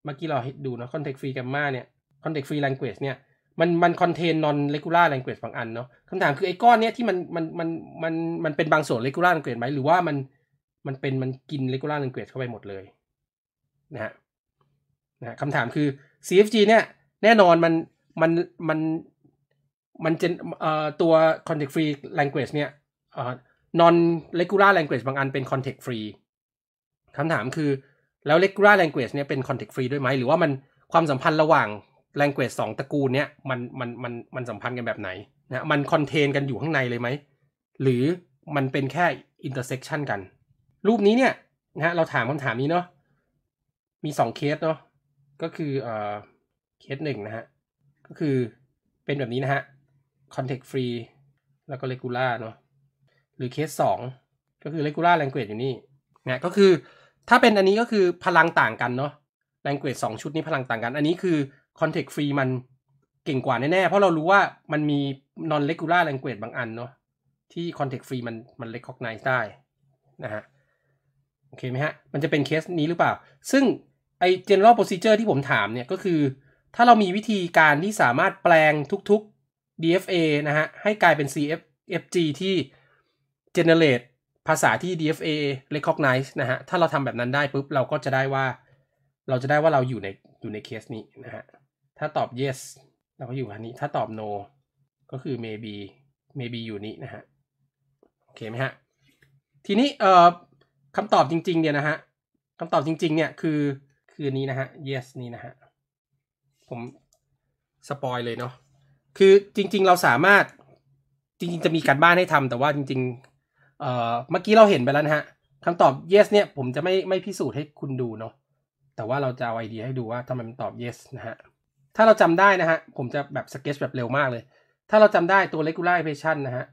เมื่อกี้เราดูเนาะคอนเทกต์ฟรีแกรมมาเนี่ยคอนเทกต์ฟรีแลงเกจเนี่ยมันมันคอนเทนนอนเลกูล่าแลงเกจบางอันเนาะคำถามคือ ไอ้ก้อนเนี่ยที่มันมันมันมันมันเป็นบางส่วนเลกูล่าแลงเกจไหมหรือว่ามันมันเป็นมันกินเลกูล่าแลงเกจเข้าไปหมดเลยนะฮะนะคำถามคือ CFG เนี่ย แน่นอนมันมันมันมันจะเอ่อตัวคอนเทกต์ฟรีแลงเกจเนี่ยเอ่อนอนเลกูล่าแลงเกจบางอันเป็นคอนเทกต์ฟรีคำถามคือ แล้ว regular language เนี่ยเป็น context free ด้วยไหมหรือว่ามันความสัมพันธ์ระหว่าง language สองตระกูลเนี่ยมันมันมันมันสัมพันธ์กันแบบไหนนะมัน contain กันอยู่ข้างในเลยไหมหรือมันเป็นแค่ intersection กัน รูปนี้เนี่ยนะเราถามคำถามนี้เนาะมีสองเคสเนาะก็คือเอ่อเคสหนึ่งนะฮะ ก็คือเป็นแบบนี้นะฮะ context free แล้วก็ regular เนาะหรือเคสสองก็คือ regular language อยู่นี่นะก็คือถ้าเป็นอันนี้ก็คือพลังต่างกันเนาะ language สองชุดนี้พลังต่างกัน อันนี้คือ context free มันเก่งกว่าแน่ๆ เพราะเรารู้ว่ามันมี non regular language บางอันเนาะที่ context free มันมัน recognize ได้นะฮะโอเคไหมฮะมันจะเป็นเคสนี้หรือเปล่า ซึ่งไอ general procedure ที่ผมถามเนี่ย ก็คือถ้าเรามีวิธีการที่สามารถแปลงทุกๆ DFA นะฮะให้กลายเป็น CFG ที่ generate ภาษาที่ DFA recognize นะฮะ ถ้าเราทำแบบนั้นได้ปุ๊บเราก็จะได้ว่า เราจะได้ว่าเราอยู่ในอยู่ในเคสนี้นะฮะ ถ้าตอบ yes เราก็อยู่อันนี้ ถ้าตอบ no ก็คือ maybe maybe อยู่นี้นะฮะ โอเคไหมฮะ ทีนี้เอ่อคำตอบจริงๆ เนี่ยนะฮะคำตอบจริงๆ เนี่ยคือคือนี้นะฮะ yes นี่นะฮะ ผมสปอยเลยเนาะ คือจริงๆ เราสามารถจริงๆ จะมีการบ้านให้ทำแต่ว่าจริงๆเอ่อเมื่อกี้เราเห็นไปแล้วนะฮะคำตอบ yes เนี่ยผมจะไม่ไม่พิสูจน์ให้คุณดูเนาะ แต่ว่าเราจะเอาไอเดียให้ดูว่าทำไมมันตอบ yes นะฮะ ถ้าเราจำได้นะฮะผมจะแบบสเก็ตแบบเร็วมากเลย ถ้าเราจำได้ตัว regular equation นะฮะ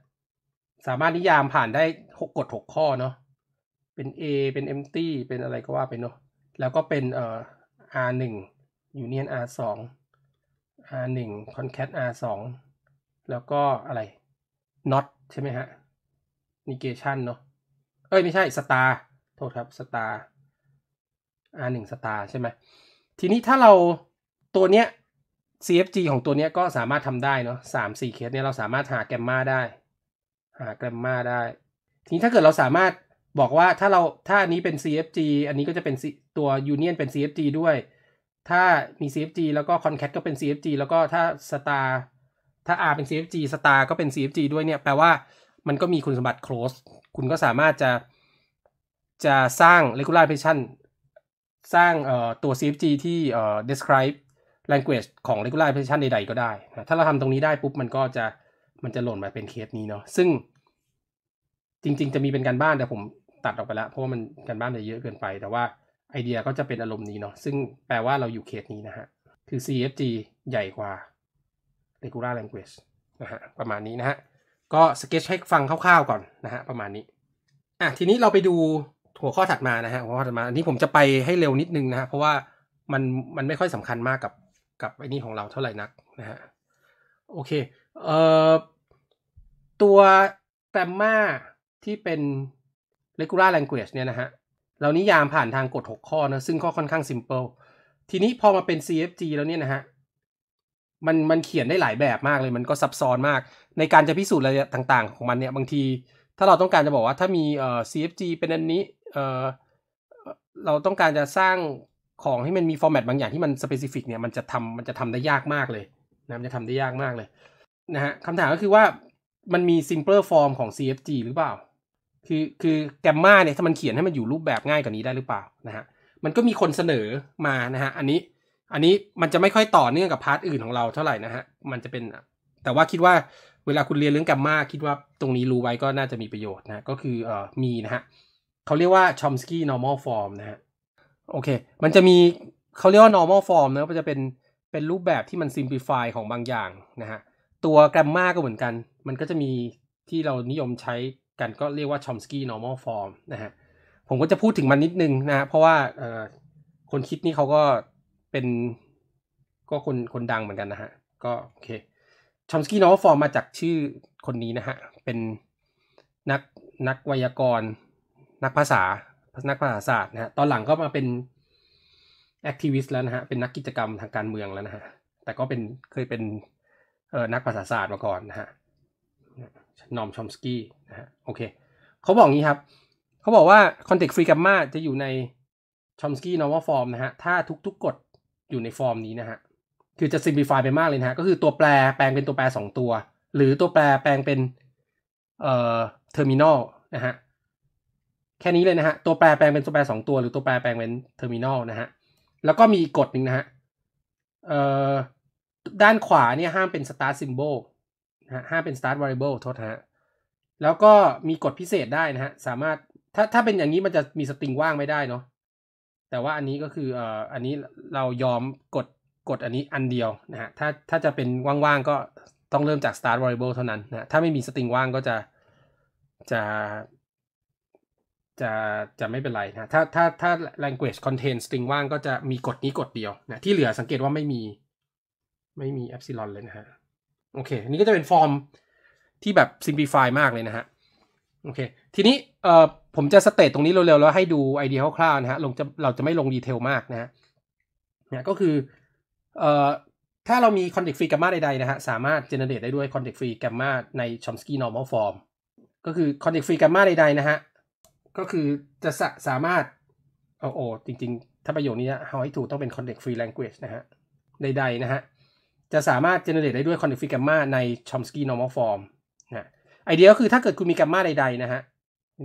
สามารถนิยามผ่านได้ 6กด6ข้อเนาะ เป็น A เป็น empty เป็นอะไรก็ว่าไปเนาะ แล้วก็เป็นเอ่อ R 1 union R 2 R 1 concat R 2แล้วก็อะไร not ใช่ไหมฮะ negation เนาะ เอ้ยไม่ใช่สตาโทษครับ star ง1ตาร์ใช่ไหม ทีนี้ถ้าเราตัวเนี้ย CFG ของตัวเนี้ยก็สามารถทำได้เนาะสามสี่เคสเนี้ยเราสามารถหาแกรมมาได้ หาแกรมมาได้ ทีนี้ถ้าเกิดเราสามารถบอกว่าถ้าเราถ้าอันนี้เป็น CFG อันนี้ก็จะเป็นตัวยูเนียนเป็น CFG ด้วย ถ้ามี CFG แล้วก็ Concat ก็เป็น CFG แล้วก็ถ้าตาร์ถ้า R เป็น CFG ตาร์ก็เป็น CFG ด้วยเนี่ยแปลว่ามันก็มีคุณสมบัติ close คุณก็สามารถจะจะสร้าง regular patient สร้างตัว CFG ที่ describe language ของ regular application ใดๆ ก็ได้นะถ้าเราทำตรงนี้ได้ปุ๊บ มันก็จะมันจะหล่นมาเป็นเคสนี้เนาะ ซึ่งจริงๆ จะมีเป็นการบ้านแต่ผมตัดออกไปแล้วเพราะว่ามันการบ้านจะเยอะเกินไป แต่ว่าไอเดียก็จะเป็นอารมณ์นี้เนาะ ซึ่งแปลว่าเราอยู่เคสนี้นะฮะ คือ CFG ใหญ่กว่า regular language นะฮะ ประมาณนี้นะฮะก็สเก็ตให้ฟังคร่าวๆ ก่อน นะฮะ ประมาณนี้อ่ะทีนี้เราไปดูหัวข้อถัดมานะฮะหัวข้อถัดมา อันนี้ผมจะไปให้เร็วนิดนึงนะฮะ เพราะว่ามันมันไม่ค่อยสำคัญมากกับกับไอ้นี่ของเราเท่าไหร่นักนะฮะโอเค เอ่อตัวแกรมมาที่เป็น regular language เนี่ยนะฮะเรานิยามผ่านทางกฎ6ข้อนะซึ่งข้อค่อนข้าง simple ทีนี้พอมาเป็น CFG แล้วเนี่ยนะฮะมันมันเขียนได้หลายแบบมากเลย มันก็ซับซ้อนมาก ในการจะพิสูจน์อะไรต่าง ๆ ของมันเนี่ยบางที ถ้าเราต้องการจะบอกว่าถ้ามีเอ่อ CFG เป็น อันนี้เอ่อเราต้องการจะสร้างของให้มันมีฟอร์แมตบางอย่างที่มันสเปซิฟิกเนี่ยมันจะทำมันจะทำได้ยากมากเลยนะมันจะทำได้ยากมากเลยนะฮะคำถามก็คือว่ามันมี simpler form ของ CFG หรือเปล่า คือคือแกมมาเนี่ยถ้ามันเขียนให้มันอยู่รูปแบบง่ายกว่านี้ได้หรือเปล่านะฮะมันก็มีคนเสนอมานะฮะอันนี้อันนี้มันจะไม่ค่อยต่อเนื่องกับพาร์ทอื่นของเราเท่าไหร่นะฮะ มันจะเป็น แต่ว่าคิดว่าเวลาคุณเรียนเรื่องแกมมาคิดว่าตรงนี้รู้ไว้ก็น่าจะมีประโยชน์นะก็คือเอ่อมีนะฮะเขาเรียกว่าชอมสกี้ normal form นะฮะโอเค มันจะมีเขาเรียกว่า normal form นะมันจะเป็นเป็นรูปแบบที่มัน simplify ของบางอย่างนะฮะตัวแกรมมาก็เหมือนกันมันก็จะมีที่เรานิยมใช้กันก็เรียกว่าชอมสกี้ normal form นะฮะผมก็จะพูดถึงมันนิดนึงนะ เพราะว่าคนคิดนี่เขาก็เป็นก็คนคนดังเหมือนกันนะฮะก็โอเคชอมสกี้นอฟอร์มาจากชื่อคนนี้นะฮะ เป็นนักนักไวยากรณ์ นักภาษานักภาษาศาสตร์นะฮะตอนหลังก็มาเป็น แอคทีวิสต์แล้วนะฮะ เป็นนักกิจกรรมทางการเมืองแล้วนะฮะ แต่ก็เป็นเคยเป็นเอ่อนักภาษาศาสตร์มาก่อนนะฮะนอมชอมสกี้นะฮะโอเคเขาบอกงี้ครับ เขาบอกว่าคอนเทกต์ฟรีกัมมาจะอยู่ในชอมสกี้นอวฟอร์มนะฮะ ถ้าทุกๆกฎอยู่ในฟอร์มนี้นะฮะ คือ จะิมพลิฟายไปมากเลยนะฮะ ก็คือตัวแปรแปลงเป็นตัวแปรสองตัว หรือตัวแปรแปลงเป็น เอ่อ เทอร์มินอลนะฮะ แค่นี้เลยนะฮะ ตัวแปรแปลงเป็นตัวแปรสองตัว หรือตัวแปรแปลงเป็นเทอร์มินอลนะฮะ แล้วก็มีกฎหนึ่งนะฮะ เอ่อ ด้านขวาเนี่ยห้ามเป็น start symbol นะฮะ ห้ามเป็น start variable โทษฮะ แล้วก็มีกฎพิเศษได้นะฮะ สามารถ ถ้าถ้าเป็นอย่างนี้มันจะมีสตริงว่างไม่ได้เนาะแต่ว่าอันนี้ก็คืออันนี้เรายอมกดกดอันนี้อันเดียวนะฮะถ้าถ้าจะเป็นว่างๆก็ต้องเริ่มจาก start variable เท่านั้นนะถ้าไม่มีสตริงว่างก็จะจะ จะจะไม่เป็นไรนะถ้าถ้าถ้า language contain string ว่างก็จะมีกฎนี้กฎเดียวนะที่เหลือสังเกตว่าไม่มีไม่มี epsilon เลยนะฮะโอเคอันนี้ก็จะเป็นฟอร์มที่แบบ simplify มากเลยนะฮะโอเคทีนี้เอ่อผมจะสเตตตรงนี้เร็วๆ แล้วให้ดูไอเดียคร่าวๆนะฮะลงจะเราจะไม่ลงดีเทลมากนะฮะเนี่ยก็คือ เอ่อ ถ้าเรามีคอนเทกต์ฟรีแกมมาใดๆนะฮะ สามารถเจเนเรตได้ด้วยคอนเทกต์ฟรีแกมมาในชมสกี้นอร์มอลฟอร์มก็คือคอนเทกต์ฟรีแกมมาใดๆนะฮะ ก็คือจะสสามารถโอ้โอจริงๆ ถ้าประโยคนี้เาให้ถูกต้องเป็นคอนเทกต์ฟรีแลงเกจนะฮะ ใดๆนะฮะ จะสามารถเจเนเรตได้ด้วยคอนเทกต์ฟรีแกมมาในมสกี้นอร์มอลฟอร์มนะไอเดียก็คือถ้าเกิดคุณมีกัมมาใดๆนะฮะ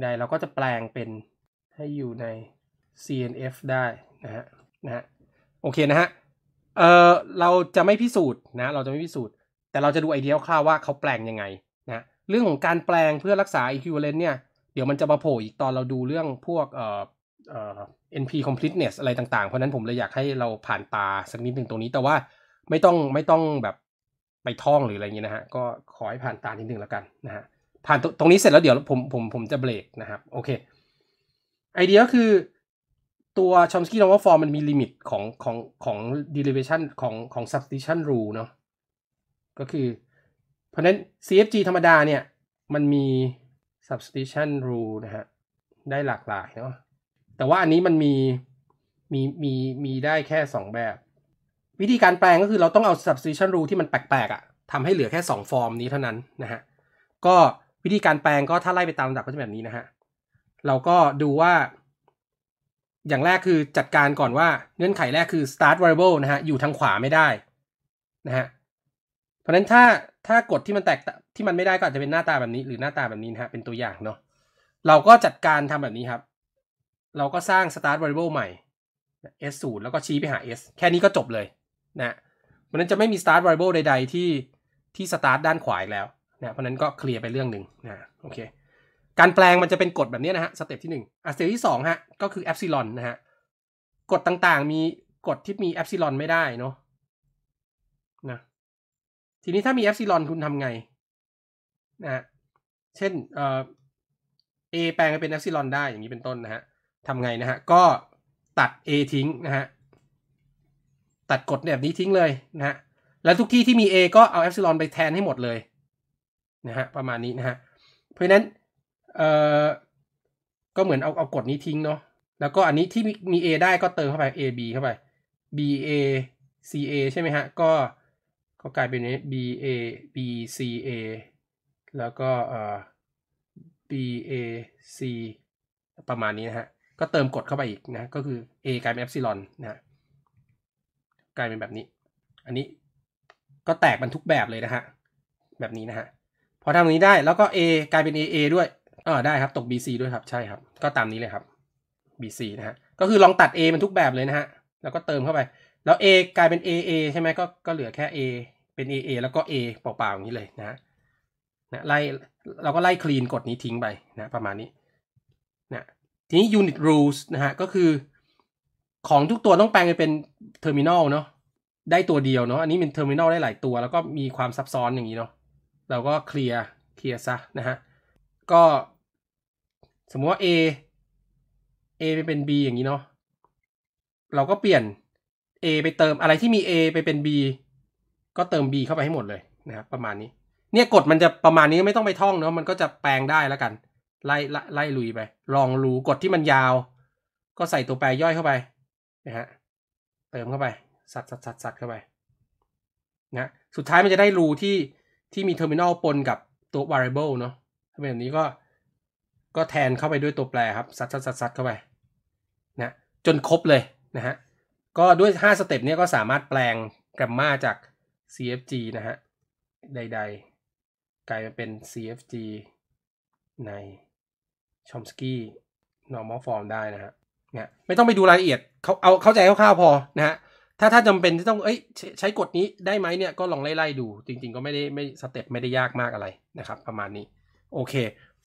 ใดเราก็จะแปลงเป็นให้อยู่ใน CNF ได้นะฮะนะฮะโอเคนะฮะเออเราจะไม่พิสูจน์นะ เราจะไม่พิสูจน์ แต่เราจะดูไอเดียคร่าวว่าเขาแปลงยังไงนะเรื่องของการแปลงเพื่อรักษา equivalent เนี่ยเดี๋ยวมันจะมาโผล่อีกตอนเราดูเรื่องพวกเอ่อเอ่อ NP completeness อะไรต่างๆ เพราะนั้นผมเลยอยากให้เราผ่านตาสักนิดหนึ่งตรงนี้ แต่ว่าไม่ต้องไม่ต้องแบบไปท่องหรืออะไรเงี้นะฮะ ก็ขอให้ผ่านตานิดนึงแล้วกันนะฮะผ่านตรงนี้เสร็จแล้วเดี๋ยวผมผมผมจะเบรกนะครับโอเคไอเดียก็คือ ตัวชอมสกี้นอวฟอร์มมันมีลิมิตของของของดีลิเวชันของของ substitution rule เนาะก็คือ เพราะนั้น CFG ธรรมดาเนี่ย มันมี substitution rule นะฮะได้หลากหลายเนาะแต่ว่าอันนี้มันมี มีมีมีได้แค่ 2 แบบ วิธีการแปลงก็คือเราต้องเอา substitution rule ที่มันแปลกๆอะ่ะทำให้เหลือแค่2ฟอร์มนี้เท่านั้นนะฮะก็วิธีการแปลงก็ถ้าไล่ไปตามลำดับก็จะแบบนี้นะฮะ เราก็ดูว่า อย่างแรกคือจัดการก่อนว่าเงื่อนไขแรกคือ start variable นะฮะอยู่ทางขวาไม่ได้นะฮะ เพราะฉะนั้นถ้าถ้ากดที่มันแตกที่มันไม่ได้ก็อาจจะเป็นหน้าตาแบบนี้ หรือหน้าตาแบบนี้นะฮะเป็นตัวอย่างเนาะ เราก็จัดการทำแบบนี้ครับ เราก็สร้าง start variable ใหม่ s ศูนย์แล้วก็ชี้ไปหา s แค่นี้ก็จบเลยนะ เพราะนั้นจะไม่มี start variable ใด ๆ ที่ที่ start ด้านขวาอีกแล้วนะเพราะนั้นก็เคลียร์ไปเรื่องหนึ่งนะโอเคการแปลงมันจะเป็นกฎแบบนี้นะฮะสเต็ปที่1อ่ะสเต็ปที่2ฮะก็คือแอปซิลอนนะฮะกฎต่างๆมีกฎที่มีแอปซิลอนไม่ได้เนาะนะทีนี้ถ้ามีแอปซิลอนคุณทำไงนะฮะเช่นเอ่อ a แปลงเป็นแอปซิลอนได้อย่างนี้เป็นต้นนะฮะทำไงนะฮะก็ตัด a ทิ้งนะฮะตัดกฎแบบนี้ทิ้งเลยนะฮะแล้วทุกที่ที่มี a ก็เอาแอปซิลอนไปแทนให้หมดเลยนะฮะประมาณนี้นะฮะเพราะนั้นเอ่อก็เหมือนเอาเอากดนี้ทิ้งเนาะแล้วก็อันนี้ที่มี A ได้ก็เติมเข้าไป A B เข้าไป B A C A ใช่ไหมฮะ ก็ก็กลายเป็นนี้ B A B C A แล้วก็เอ่อ B A C ประมาณนี้นะฮะ ก็เติมกดเข้าไปอีกนะก็คือ A กลายเป็นเอฟซิลอนนะกลายเป็นแบบนี้ อันนี้ ก็แตกมันทุกแบบเลยนะฮะ แบบนี้นะฮะพอทำอย่างนี้ได้แล้วก็ A กลายเป็น AA ด้วย อ่าได้ครับตก BC ด้วยครับใช่ครับก็ตามนี้เลยครับ BC นะฮะก็คือลองตัด A มันทุกแบบเลยนะฮะ แล้วก็เติมเข้าไป แล้ว A กลายเป็น AA ใช่ไหมก็ก็เหลือแค่ A เป็น AA แล้วก็ A เปล่าๆอย่างนี้เลยนะฮะนะไล่เราก็ไล่คลีนกดนี้ทิ้งไปนะประมาณนี้นะทีนี้ unit rules นะฮะก็คือของทุกตัวต้องแปลงไปเป็น terminal เนาะได้ตัวเดียวเนาะอันนี้เป็น terminal ได้หลายตัว แล้วก็มีความซับซ้อนอย่างนี้เนาะเราก็เคลียร์เคลียร์ซะนะฮะ ก็สมมติว่า A A ไปเป็น B อย่างนี้เนาะ เราก็เปลี่ยน A ไปเติมอะไรที่มี A ไปเป็น B ก็เติม B เข้าไปให้หมดเลยนะครับ ประมาณนี้ เนี่ยกฎมันจะประมาณนี้ไม่ต้องไปท่องเนาะมันก็จะแปลงได้แล้วกัน ไล่ไล่ลุยไปลองรู้กฎที่มันยาว ก็ใส่ตัวแปรย่อยเข้าไปนะฮะเติมเข้าไป สัดสัดสัดสัดเข้าไปนะสุดท้ายมันจะได้รูที่ที่มีเทอร์มินอลปนกับตัว variable เนาะถ้าเป็นแบบนี้ก็ก็แทนเข้าไปด้วยตัวแปรครับซัดซัดซัดซัดเข้าไปนะจนครบเลยนะฮะ ก็ด้วย5สเต็ปนี้ก็สามารถแปลงแกรมมาจาก CFG นะฮะ ใดๆ กลายมาเป็น CFG ในชอมสกี้ normal form ได้นะฮะเนะไม่ต้องไปดูรายละเอียดเขาเอาเข้าใจคร่าวๆพอนะฮะถ้าถ้าจำเป็นที่ต้องเอ้ยใช้กฎนี้ได้ไหมเนี่ยก็ลองไล่ๆดู จริงๆก็ไม่ได้ไม่สเต็ปไม่ได้ยากมากอะไรนะครับประมาณนี้โอเค